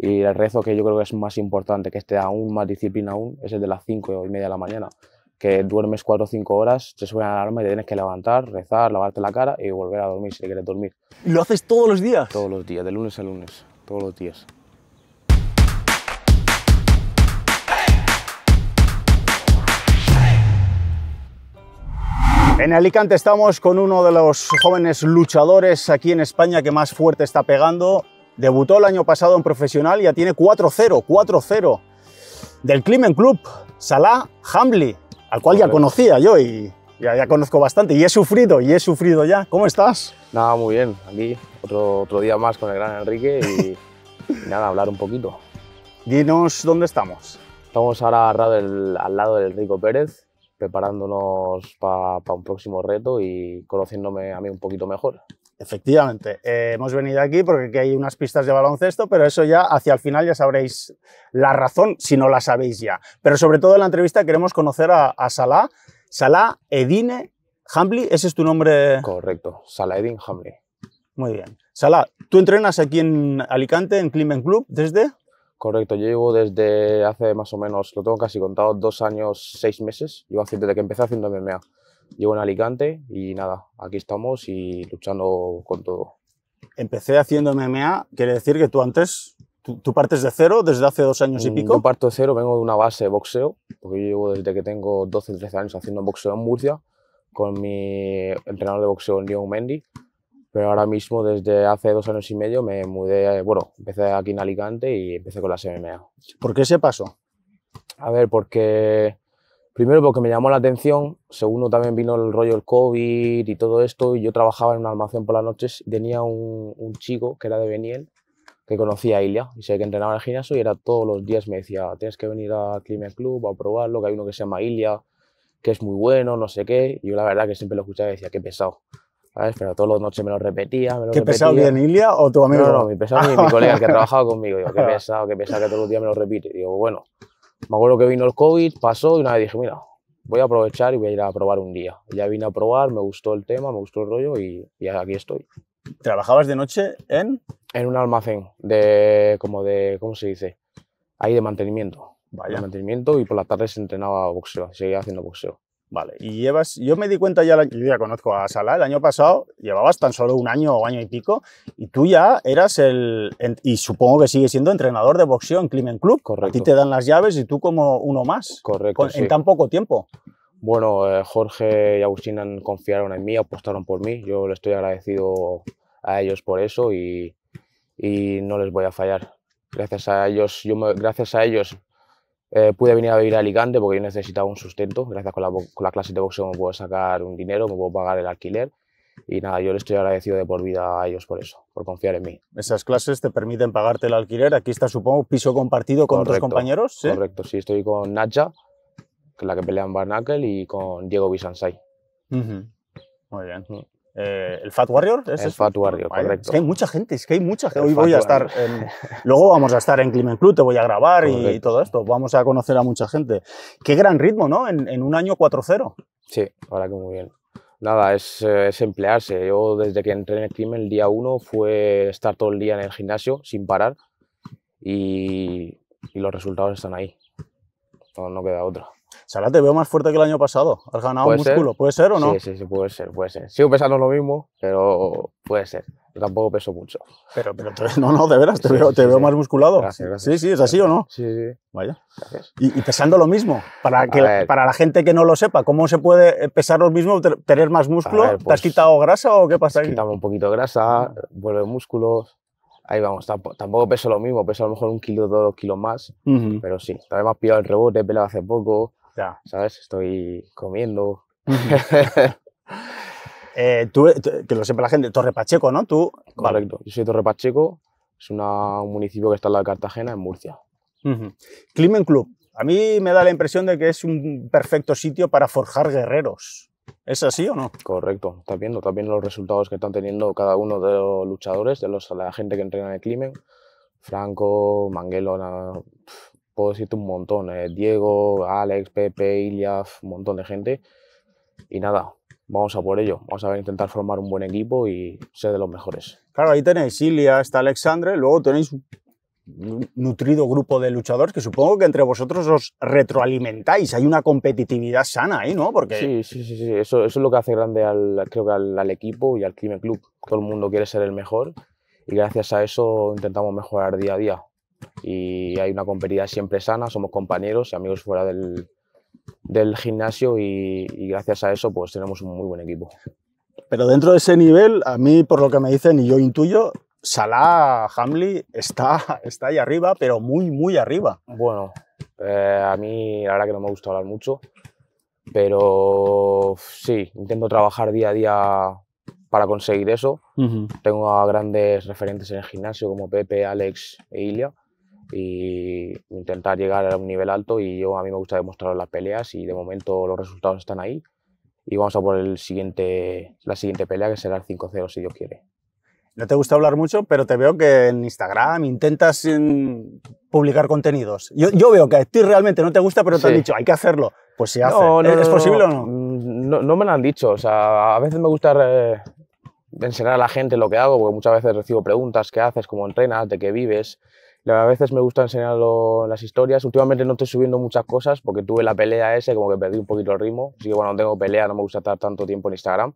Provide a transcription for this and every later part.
Y el rezo que yo creo que es más importante, que esté aún más disciplina aún, es el de las 5 y media de la mañana, que duermes 4 o 5 horas, te suena la alarma y te tienes que levantar, rezar, lavarte la cara y volver a dormir si quieres dormir. lo haces todos los días? Todos los días, de lunes a lunes, todos los días. En Alicante estamos con uno de los jóvenes luchadores aquí en España que más fuerte está pegando, Debutó el año pasado en profesional y ya tiene 4-0, 4-0 del Climen Club, Salah Hamli, al cual ya conocía yo y ya, conozco bastante y he sufrido, y he sufrido ya. ¿Cómo estás? Nada, muy bien, aquí otro, otro día más con el gran Enrique y, nada, hablar un poquito. Dinos dónde estamos. Estamos ahora al, lado del Rico Pérez, preparándonos para un próximo reto y conociéndome a mí un poquito mejor. Efectivamente, eh, hemos venido aquí porque hay unas pistas de baloncesto, pero eso ya hacia el final ya sabréis la razón si no la sabéis ya. Pero sobre todo en la entrevista queremos conocer a, a Salah. Salah Edine Hamli, ese es tu nombre. Correcto, Salah Edine Hamli. Muy bien. Salah, tú entrenas aquí en Alicante, en Climen Club, ¿desde? Correcto, yo llevo desde hace más o menos, lo tengo casi contado, dos años, seis meses. Llevo desde que empecé haciendo MMA. Llego en Alicante y nada, aquí estamos y luchando con todo. Empecé haciendo MMA, quiere decir que tú antes, tú, partes de cero desde hace dos años y mm, pico. Yo parto de cero, vengo de una base de boxeo, porque yo llevo desde que tengo 12, 13 años haciendo boxeo en Murcia, con mi entrenador de boxeo, Leon Mendy. Pero ahora mismo, desde hace dos años y medio, me mudé, bueno, empecé aquí en Alicante y empecé con las MMA. ¿Por qué ese paso? A ver, porque Primero porque me llamó la atención, segundo también vino el rollo del COVID y todo esto, y yo trabajaba en un almacén por las noches y tenía un, chico que era de Beniel, que conocía a Ilia, y sé que entrenaba en el gimnasio y era todos los días me decía, tienes que venir al Climate Club a probarlo, que hay uno que se llama Ilia, que es muy bueno, no sé qué, y yo la verdad que siempre lo escuchaba y decía, qué pesado. ¿sabes? Pero todas las noches me lo repetía. Me lo ¿Qué pesado bien Ilia o tu amigo? No, no, mi pesado mi colega, el que trabajaba conmigo. Digo, qué pesado, qué pesado que todos los días me lo repite. Digo, bueno, me acuerdo que vino el COVID, pasó y una vez dije, mira, voy a aprovechar y voy a ir a probar un día. Ya vine a probar, me gustó el tema, me gustó el rollo y, aquí estoy. ¿Trabajabas de noche en? En un almacén de, como de, ¿cómo se dice? Ahí de mantenimiento. Vaya. De mantenimiento y por las tardes entrenaba boxeo, seguía haciendo boxeo. Vale, y llevas, yo me di cuenta ya, yo ya conozco a Sala, el año pasado llevabas tan solo un año o año y pico, y tú ya eras el, y supongo que sigues siendo entrenador de boxeo en Climen Club. Correcto. A ti te dan las llaves y tú como uno más. Correcto. En tan poco tiempo. Bueno, eh, Jorge y Agustín confiaron en mí, apostaron por mí. Yo le estoy agradecido a ellos por eso y, y no les voy a fallar. Gracias a ellos, yo gracias a ellos eh, pude venir a vivir a Alicante porque yo necesitaba un sustento. Gracias con la, con la clase de boxeo me puedo sacar un dinero, me puedo pagar el alquiler. Y nada, yo le estoy agradecido de por vida a ellos por eso, por confiar en mí. Esas clases te permiten pagarte el alquiler. Aquí está, supongo, piso compartido con otros compañeros. ¿sí? Correcto, sí, estoy con Nacha, que es la que pelea en Barnacle, y con Diego Bisansay. Muy bien. Eh, ¿El Fat Warrior? ¿Es el Fat Warrior, correcto. Es que hay mucha gente, es que hay mucha gente. Hoy voy a estar. luego vamos a estar en Climent Club, te voy a grabar y, todo esto. Vamos a conocer a mucha gente. Qué gran ritmo, ¿no? En, un año 4-0. Sí, ahora que muy bien. Nada, es, eh, es, emplearse. Yo desde que entré en el el día 1 fue estar todo el día en el gimnasio sin parar y, y los resultados están ahí. no queda otra. Sara, te veo más fuerte que el año pasado. Has ganado músculo, ¿puede ser o no? Sí, sí, sí, puede ser, puede ser. Sigo pesando lo mismo, pero puede ser. tampoco peso mucho. Pero, pero no, no, de veras, te veo, te veo más musculado. sí, sí, ¿es así o no? Sí, sí. Vaya. Gracias. Y, pesando lo mismo, para, que, la, para la gente que no lo sepa, ¿cómo se puede eh, pesar lo mismo, tener más músculo? ¿Te has pues, quitado grasa o qué pasa ahí? Quitamos un poquito de grasa, vuelve músculos, ahí vamos, tampoco, peso lo mismo, peso a lo mejor un kilo o dos kilos más, pero sí, también me has pillado el rebote, he pelado hace poco, ¿Sabes? Estoy comiendo. Eh, eh, que lo sepa la gente, Torre Pacheco, ¿no? Tú, Correcto. Yo soy Torre Pacheco, es un municipio que está en la Cartagena, en Murcia. Climen Club. A mí me da la impresión de que es un perfecto sitio para forjar guerreros. ¿Es así o no? Correcto. Estás viendo, también los resultados que están teniendo cada uno de los luchadores, de los, la gente que entrena en el Climen. Franco, Manguelo, puedo decirte un montón, eh, Diego, Alex, Pepe, Ilias, un montón de gente. Y nada, vamos a por ello, vamos a intentar formar un buen equipo y ser de los mejores. Claro, ahí tenéis Ilias, está Alexandre, luego tenéis un nutrido grupo de luchadores que supongo que entre vosotros os retroalimentáis, hay una competitividad sana ahí, ¿no? Porque... Sí, sí, sí, Eso, es lo que hace grande al, creo que al, equipo y al Crime Club. Todo el mundo quiere ser el mejor y gracias a eso intentamos mejorar día a día y hay una competencia siempre sana, somos compañeros y amigos fuera del, del gimnasio y, gracias a eso pues tenemos un muy buen equipo. Pero dentro de ese nivel, a mí por lo que me dicen y yo intuyo, Salah Hamley está, está ahí arriba, pero muy, muy arriba. Bueno, eh, a mí la verdad que no me gusta hablar mucho, pero sí, intento trabajar día a día para conseguir eso. Tengo a grandes referentes en el gimnasio como Pepe, Alex e Ilia y intentar llegar a un nivel alto y yo a mí me gusta demostrar las peleas y de momento los resultados están ahí y vamos a por el siguiente, la siguiente pelea que será el 5-0 si Dios quiere. No te gusta hablar mucho, pero te veo que en Instagram intentas mm, publicar contenidos. Yo, veo que a ti realmente no te gusta, pero te han dicho, hay que hacerlo. Pues se hace. ¿Es posible o mm, no? no? me lo han dicho. O a veces me gusta eh, enseñar a la gente lo que hago, porque muchas veces recibo preguntas, ¿qué haces? ¿Cómo entrenas? ¿De qué vives? A veces me gusta enseñar las historias. Últimamente no estoy subiendo muchas cosas porque tuve la pelea ese, como que perdí un poquito el ritmo. Así que bueno, no tengo pelea, no me gusta estar tanto tiempo en Instagram.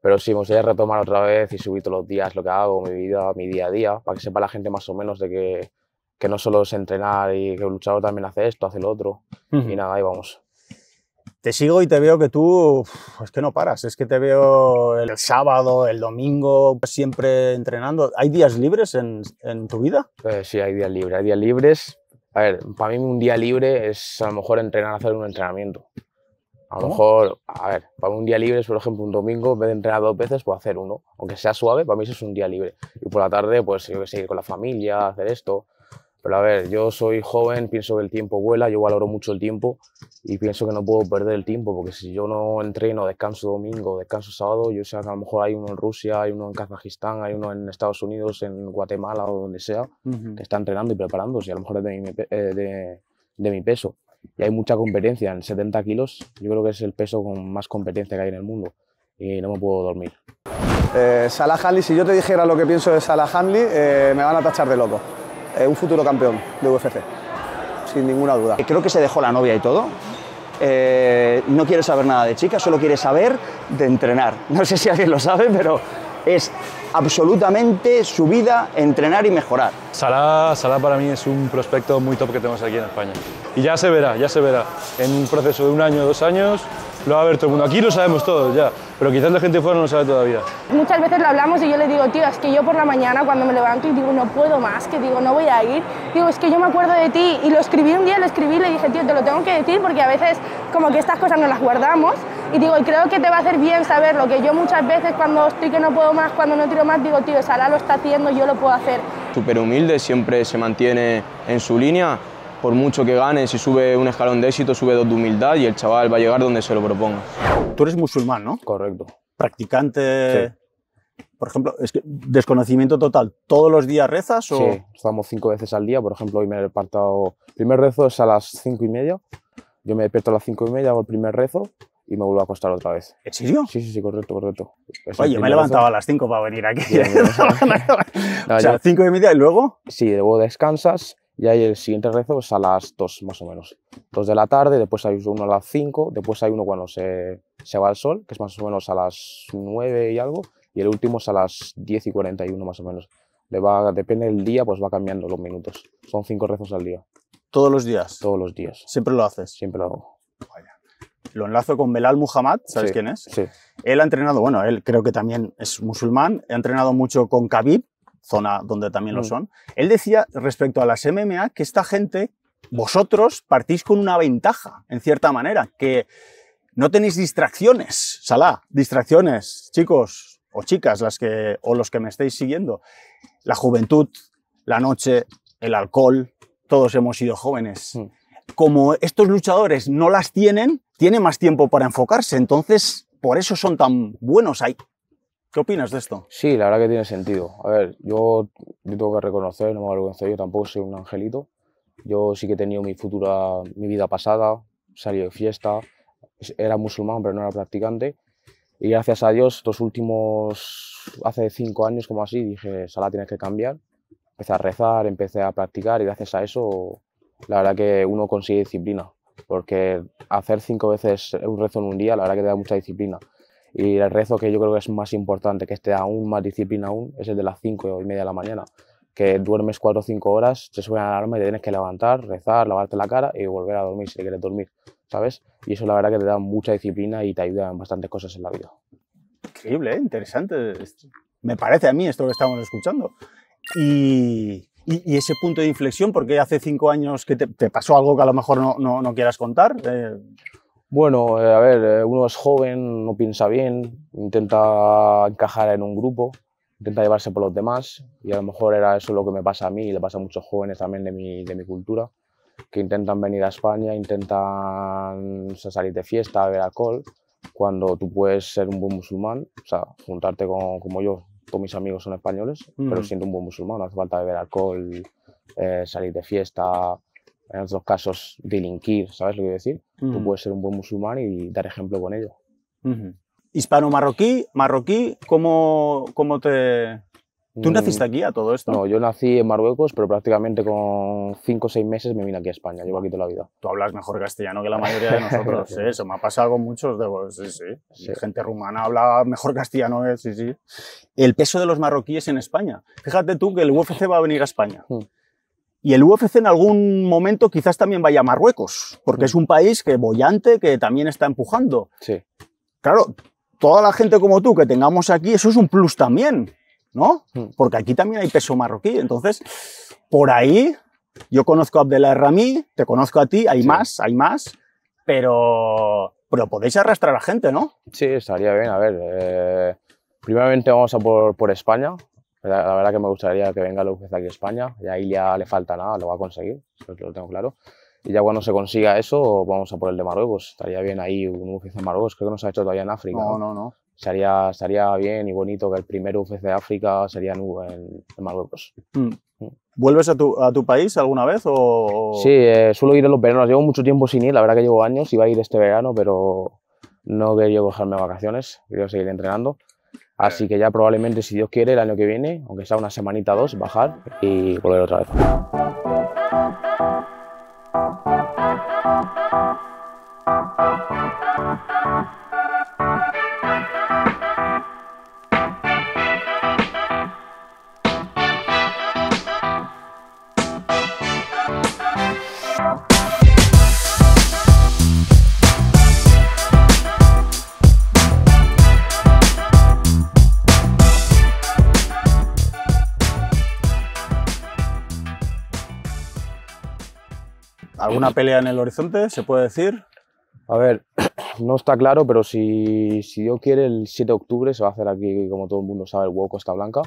Pero sí, me gustaría retomar otra vez y subir todos los días lo que hago, mi vida, mi día a día, para que sepa la gente más o menos de que, que no solo es entrenar y que el luchador también hace esto, hace lo otro. Y nada, ahí vamos te sigo y te veo que tú es que no paras, es que te veo el sábado, el domingo, siempre entrenando. ¿Hay días libres en, tu vida? Eh, sí, hay días libres, hay días libres. A ver, para mí un día libre es a lo mejor entrenar, hacer un entrenamiento. A lo mejor, a ver, para un día libre es, por ejemplo, un domingo, en vez de entrenar dos veces, puedo hacer uno. Aunque sea suave, para mí eso es un día libre. Y por la tarde, pues yo que sé, ir con la familia, hacer esto. Pero a ver, yo soy joven, pienso que el tiempo vuela, yo valoro mucho el tiempo y pienso que no puedo perder el tiempo, porque si yo no entreno, descanso domingo, descanso sábado, yo sé que a lo mejor hay uno en Rusia, hay uno en Kazajistán, hay uno en Estados Unidos, en Guatemala o donde sea, que está entrenando y preparándose, y a lo mejor es eh, de mi, peso. Y hay mucha competencia, en 70 kilos yo creo que es el peso con más competencia que hay en el mundo y no me puedo dormir. Eh, Salah Hanley, si yo te dijera lo que pienso de Salah Hanley, eh, me van a tachar de loco. Eh, un futuro campeón de UFC, sin ninguna duda. Eh, creo que se dejó la novia y todo. Eh, no quiere saber nada de chicas, solo quiere saber de entrenar. No sé si alguien lo sabe, pero es absolutamente su vida entrenar y mejorar. Salah, para mí es un prospecto muy top que tenemos aquí en España. Y ya se verá, ya se verá. En un proceso de un año, dos años, lo va a ver todo el mundo. Aquí lo sabemos todos ya, pero quizás la gente fuera no lo sabe todavía. Muchas veces lo hablamos y yo le digo, tío, es que yo por la mañana cuando me levanto y digo, no puedo más, que digo, no voy a ir, digo, es que yo me acuerdo de ti y lo escribí un día, lo escribí y le dije, tío, te lo tengo que decir porque a veces como que estas cosas no las guardamos y digo, y creo que te va a hacer bien saberlo, que yo muchas veces cuando estoy que no puedo más, cuando no tiro más, digo, tío, Sara lo está haciendo, yo lo puedo hacer. Súper humilde, siempre se mantiene en su línea por mucho que gane, si sube un escalón de éxito, sube dos de humildad y el chaval va a llegar donde se lo proponga. Tú eres musulmán, ¿no? Correcto. Practicante. Por ejemplo, es que desconocimiento total. ¿Todos los días rezas? O... Sí, estamos cinco veces al día. Por ejemplo, hoy me he apartado. El primer rezo es a las cinco y media. Yo me despierto a las cinco y media, hago el primer rezo y me vuelvo a acostar otra vez. ¿En serio? Sí, sí, sí, correcto, correcto. Oye, me he levantado a las cinco para venir aquí. o sea, cinco y media y luego. Sí, luego descansas y ahí el siguiente rezo es pues, a las 2 más o menos. 2 de la tarde, después hay uno a las 5, después hay uno cuando se, se va el sol, que es más o menos a las 9 y algo, y el último es a las 10 y 41 más o menos. Le va, depende del día, pues va cambiando los minutos. Son 5 rezos al día. ¿Todos los días? Todos los días. ¿Siempre lo haces? Siempre lo hago. lo enlazo con Belal Muhammad, ¿sabes quién es? Sí. Él ha entrenado, bueno, él creo que también es musulmán, ha entrenado mucho con Khabib, zona donde también lo mm. son. Él decía respecto a las MMA que esta gente, vosotros partís con una ventaja, en cierta manera, que no tenéis distracciones, Salá, distracciones, chicos o chicas, las que, o los que me estáis siguiendo. La juventud, la noche, el alcohol, todos hemos sido jóvenes. Mm. Como estos luchadores no las tienen, tienen más tiempo para enfocarse, entonces por eso son tan buenos. Hay ¿Qué opinas de esto? Sí, la verdad que tiene sentido. A ver, yo, tengo que reconocer, no me avergüenzo, yo tampoco soy un angelito. Yo sí que he tenido mi futura, mi vida pasada, salí de fiesta, era musulmán pero no era practicante. Y gracias a Dios, estos últimos, hace cinco años como así, dije, Sala, tienes que cambiar. Empecé a rezar, empecé a practicar y gracias a eso, la verdad que uno consigue disciplina. Porque hacer cinco veces un rezo en un día, la verdad que te da mucha disciplina. Y el rezo que yo creo que es más importante, que esté aún más disciplina aún, es el de las 5 y media de la mañana, que duermes 4 o 5 horas, te suena la alarma y te tienes que levantar, rezar, lavarte la cara y volver a dormir si quieres dormir, ¿sabes? Y eso la verdad que te da mucha disciplina y te ayuda en bastantes cosas en la vida. Increíble, ¿eh? interesante. Me parece a mí esto que estamos escuchando. Y, ese punto de inflexión, porque hace cinco años que te, pasó algo que a lo mejor no, quieras contar. Eh, bueno, eh, a ver, eh, uno es joven, no piensa bien, intenta encajar en un grupo, intenta llevarse por los demás y a lo mejor era eso lo que me pasa a mí y le pasa a muchos jóvenes también de mi, de mi cultura, que intentan venir a España, intentan salir de fiesta, beber alcohol, cuando tú puedes ser un buen musulmán, o sea, juntarte con, como yo, todos mis amigos son españoles, pero siendo un buen musulmán, no hace falta beber alcohol, eh, salir de fiesta, en estos casos delinquir, ¿sabes lo que quiero decir? Tú puedes ser un buen musulmán y dar ejemplo con ello. Hispano-marroquí, marroquí, ¿cómo, cómo te...? ¿Tú naciste mm. aquí a todo esto? No, yo nací en Marruecos, pero prácticamente con 5 o 6 meses me vine aquí a España. Llevo aquí toda la vida. Tú hablas mejor castellano que la mayoría de nosotros. Sí, ¿eh? Eso me ha pasado con muchos de vos. Sí, sí. La Gente rumana habla mejor castellano. ¿eh? Sí, sí. El peso de los marroquíes en España. Fíjate tú que el UFC va a venir a España. Mm. Y el UFC en algún momento quizás también vaya a Marruecos, porque es mm. un país que bollante, que también está empujando. Sí. Claro, toda la gente como tú que tengamos aquí, eso es un plus también, ¿no? Mm. Porque aquí también hay peso marroquí. Entonces, por ahí, yo conozco a Abdelah Rami, te conozco a ti, hay más, hay más, pero, pero podéis arrastrar a gente, ¿no? Sí, estaría bien. A ver, eh, primeramente vamos a por, por España, la, verdad que me gustaría que venga López aquí a España. Y ahí ya le falta nada, lo va a conseguir, eso lo tengo claro. Y ya cuando se consiga eso, vamos a por el de Marruecos. Estaría bien ahí un UFC de Marruecos, creo que no se ha hecho todavía en África. No, no, no. Estaría, bien y bonito que el primer UFC de África sería en, Marruecos. Mm. Mm. ¿Vuelves a tu, a tu, país alguna vez? O... Sí, eh, suelo ir en los veranos. Llevo mucho tiempo sin ir, la verdad que llevo años. Iba a ir este verano, pero no quería cogerme vacaciones. Quiero seguir entrenando. Así que ya probablemente, si Dios quiere, el año que viene, aunque sea una semanita o dos, bajar y volver otra vez. ¿Alguna pelea en el horizonte, se puede decir? A ver, no está claro, pero si, si Dios quiere, el 7 de octubre se va a hacer aquí, como todo el mundo sabe, el huevo Costa Blanca.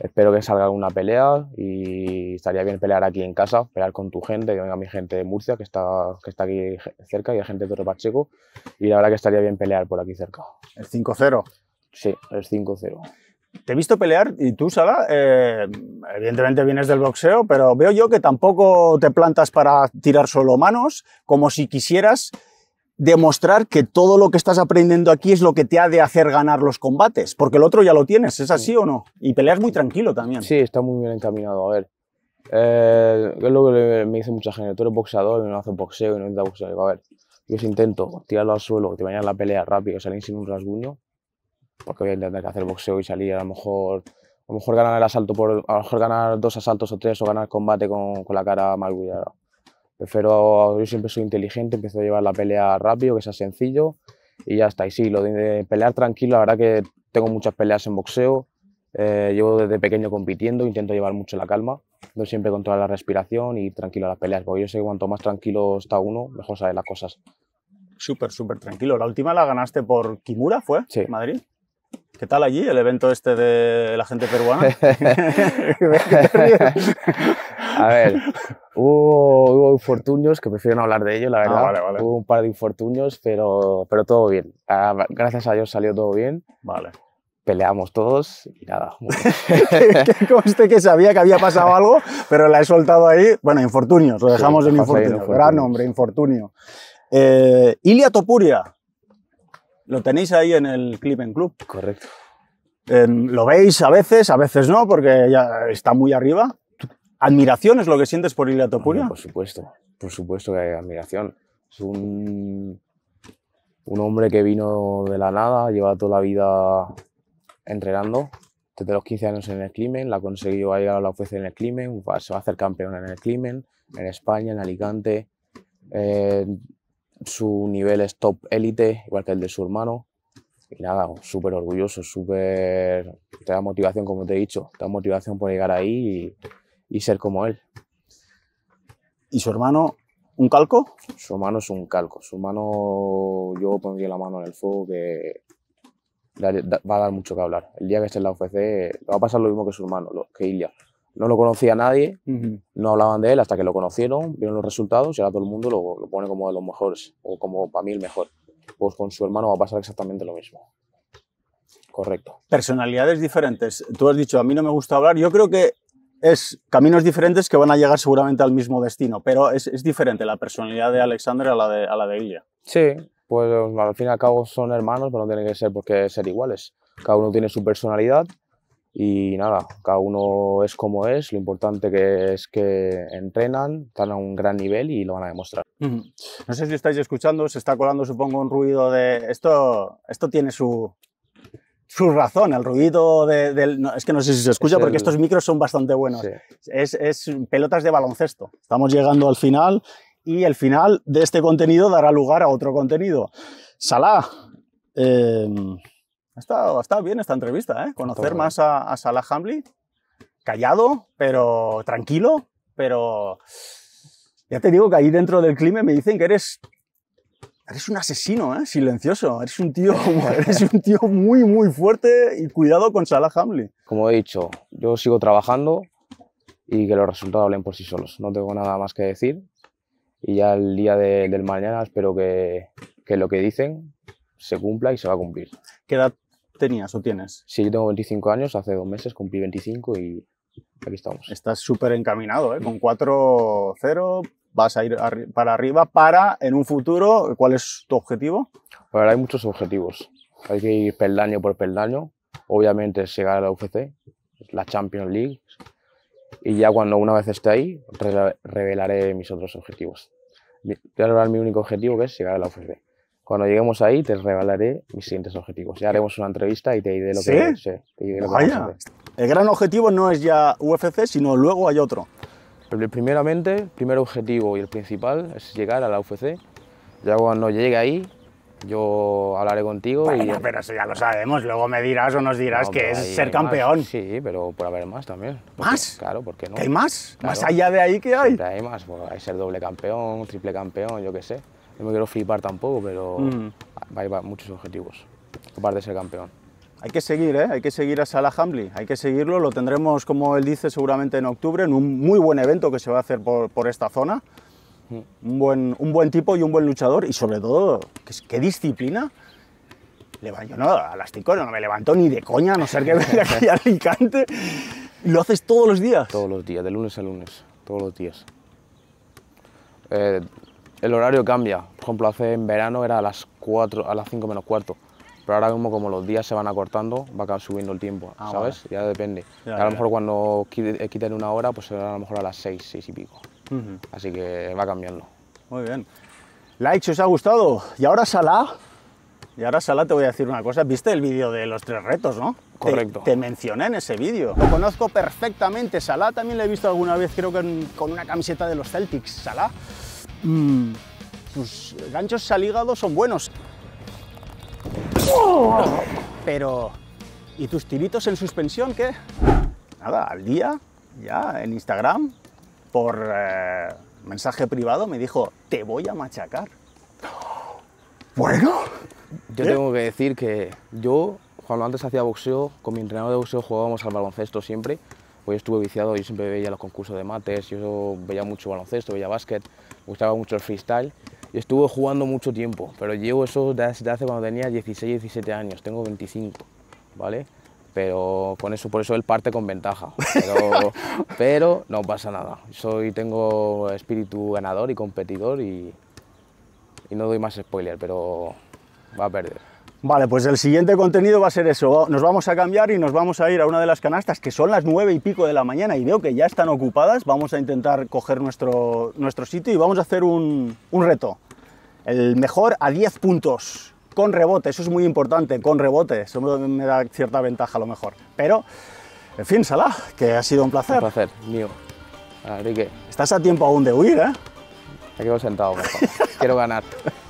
Espero que salga alguna pelea y estaría bien pelear aquí en casa, pelear con tu gente, que venga mi gente de Murcia, que está, que está aquí cerca, y la gente de Torre Pacheco. Y la verdad que estaría bien pelear por aquí cerca. ¿El 5-0? Sí, el 5-0. Te he visto pelear y tú, Sara, eh, evidentemente vienes del boxeo, pero veo yo que tampoco te plantas para tirar solo manos, como si quisieras demostrar que todo lo que estás aprendiendo aquí es lo que te ha de hacer ganar los combates, porque el otro ya lo tienes, ¿es así o no? Y peleas muy tranquilo también. Sí, está muy bien encaminado, a ver. Eh, es lo que me dice mucha gente, tú eres boxeador y no haces boxeo y no intentas boxeo. A ver, yo os intento tirarlo al suelo, te vayan la pelea rápido, salen sin un rasguño porque voy a intentar hacer boxeo y salir, a lo mejor, lo mejor ganar el asalto, por, a lo mejor ganar dos asaltos o tres o ganar combate con, con la cara mal cuidada. Prefiero, yo siempre soy inteligente, empiezo a llevar la pelea rápido, que sea sencillo y ya está. Y sí, lo de pelear tranquilo, la verdad que tengo muchas peleas en boxeo, eh, llevo desde pequeño compitiendo, intento llevar mucho la calma, no siempre controlar la respiración y tranquilo las peleas, porque yo sé que cuanto más tranquilo está uno, mejor sabe las cosas. Súper, súper tranquilo. La última la ganaste por Kimura, ¿fue? Sí. Madrid. ¿Qué tal allí el evento este de la gente peruana? a ver, hubo, infortunios, que prefiero no hablar de ello, la ah, verdad. vale, vale. Hubo un par de infortunios, pero, pero todo bien. Ah, gracias a Dios salió todo bien. Vale. Peleamos todos y nada. que conste que sabía que había pasado algo, pero la he soltado ahí. Bueno, infortunios, lo dejamos en infortunio. Gran nombre, infortunio. Eh, Ilia Topuria, lo tenéis ahí en el Climen Club. Correcto. Eh, lo veis a veces, a veces no, porque ya está muy arriba. ¿Admiración es lo que sientes por a Por supuesto, por supuesto que hay admiración. Es un, un hombre que vino de la nada, lleva toda la vida entrenando. Desde los 15 años en el Climen, la conseguido llegar a la oficina en el Climen, se va a hacer campeón en el Climen, en España, en Alicante. Eh, su nivel es top élite, igual que el de su hermano. Y nada, súper orgulloso, súper... Te da motivación, como te he dicho, te da motivación por llegar ahí y, ser como él. ¿Y su hermano un calco? Su hermano es un calco. Su hermano, yo pondría la mano en el fuego que va a dar mucho que hablar. El día que esté en la UFC va a pasar lo mismo que su hermano, que Ilya no lo conocía nadie, no hablaban de él hasta que lo conocieron, vieron los resultados y ahora todo el mundo lo, pone como de los mejores o como para mí el mejor. Pues con su hermano va a pasar exactamente lo mismo. Correcto. Personalidades diferentes. Tú has dicho, a mí no me gusta hablar. Yo creo que es caminos diferentes que van a llegar seguramente al mismo destino, pero es, diferente la personalidad de Alexander a la de, a la de Sí, pues al fin y al cabo son hermanos, pero no tienen que ser porque ser iguales. Cada uno tiene su personalidad y nada, cada uno es como es, lo importante que es que entrenan, están a un gran nivel y lo van a demostrar. No sé si estáis escuchando, se está colando supongo un ruido de... Esto, esto tiene su, su razón, el ruido del... es que no sé si se escucha porque estos micros son bastante buenos. Es, es pelotas de baloncesto. Estamos llegando al final y el final de este contenido dará lugar a otro contenido. Salah. Eh... Em, ha estado, ha estado bien esta entrevista, ¿eh? Conocer más a, Salah Hamley. Callado, pero tranquilo, pero... Ya te digo que ahí dentro del clima me dicen que eres... Eres un asesino, ¿eh? Silencioso. Eres un tío, eres un tío muy, muy fuerte y cuidado con Salah Hamley. Como he dicho, yo sigo trabajando y que los resultados hablen por sí solos. No tengo nada más que decir. Y ya el día de, del mañana espero que, que lo que dicen se cumpla y se va a cumplir tenías o tienes? Sí, yo tengo 25 años, hace dos meses cumplí 25 y aquí estamos. Estás súper encaminado, ¿eh? con 4-0 vas a ir para arriba para en un futuro, ¿cuál es tu objetivo? Bueno, hay muchos objetivos, hay que ir peldaño por peldaño, obviamente es llegar a la UFC, la Champions League, y ya cuando una vez esté ahí, revelaré mis otros objetivos. Voy a mi único objetivo que es llegar a la UFC. Cuando lleguemos ahí te regalaré mis siguientes objetivos. Ya haremos una entrevista y te diré lo que, sí, El gran objetivo no es ya UFC, sino luego hay otro. Primeramente, el primer objetivo y el principal es llegar a la UFC. Ya cuando llegue ahí, yo hablaré contigo y... pero eso ya lo sabemos, luego me dirás o nos dirás que es ser campeón. Sí, pero por haber más también. ¿Más? Claro, porque no? ¿Qué hay más? ¿Más allá de ahí que hay? Siempre hay más, bueno, pues, hay ser doble campeón, triple campeón, yo qué sé no me quiero flipar tampoco, pero mm. hay muchos objetivos, aparte de ser campeón. Hay que seguir, ¿eh? hay que seguir a Salah Hamley, hay que seguirlo, lo tendremos, como él dice, seguramente en octubre, en un muy buen evento que se va a hacer por, esta zona. Mm. Un buen, un buen tipo y un buen luchador, y sobre todo, qué, disciplina. Yo no, a las no me levanto ni de coña, a no ser que venga aquí a Alicante. ¿Lo haces todos los días? Todos los días, de lunes a lunes, todos los días. Eh, el horario cambia, por ejemplo, hace en verano era a las 4, a las 5 menos cuarto, pero ahora mismo como los días se van acortando, va subiendo el tiempo, ah, ¿sabes? Ya depende. a lo mejor cuando eh, quiten una hora, pues será a lo mejor a las 6, 6 y pico. Así que va cambiando. Muy bien. Like si os ha gustado. Y ahora Salah. Y ahora Salah te voy a decir una cosa. ¿Viste el vídeo de los tres retos, no? Correcto. Te, mencioné en ese vídeo. Lo conozco perfectamente. Salah también lo he visto alguna vez, creo que con una camiseta de los Celtics. Salah tus mm, ganchos al hígado son buenos. Pero, ¿y tus tiritos en suspensión qué? Nada, al día, ya, en Instagram, por eh, mensaje privado me dijo, te voy a machacar. Bueno. Yo tengo que decir que yo, cuando antes hacía boxeo, con mi entrenador de boxeo jugábamos al baloncesto siempre. hoy estuve viciado, yo siempre veía los concursos de mates, yo veía mucho baloncesto, veía básquet gustaba mucho el freestyle y estuve jugando mucho tiempo, pero llevo eso desde hace cuando tenía 16, 17 años, tengo 25, ¿vale? Pero con eso, por eso él parte con ventaja, pero, no pasa nada, soy, tengo espíritu ganador y competidor y no doy más spoiler, pero va a perder. Vale, pues el siguiente contenido va a ser eso. Nos vamos a cambiar y nos vamos a ir a una de las canastas que son las nueve y pico de la mañana y veo que ya están ocupadas. Vamos a intentar coger nuestro, nuestro sitio y vamos a hacer un, reto. El mejor a 10 puntos con rebote, eso es muy importante, con rebote, eso me da cierta ventaja a lo mejor. Pero, en fin, Salah, que ha sido un placer. Un placer, mío. Enrique. Estás a tiempo aún de huir, ¿eh? Aquí quedo sentado, Quiero ganar.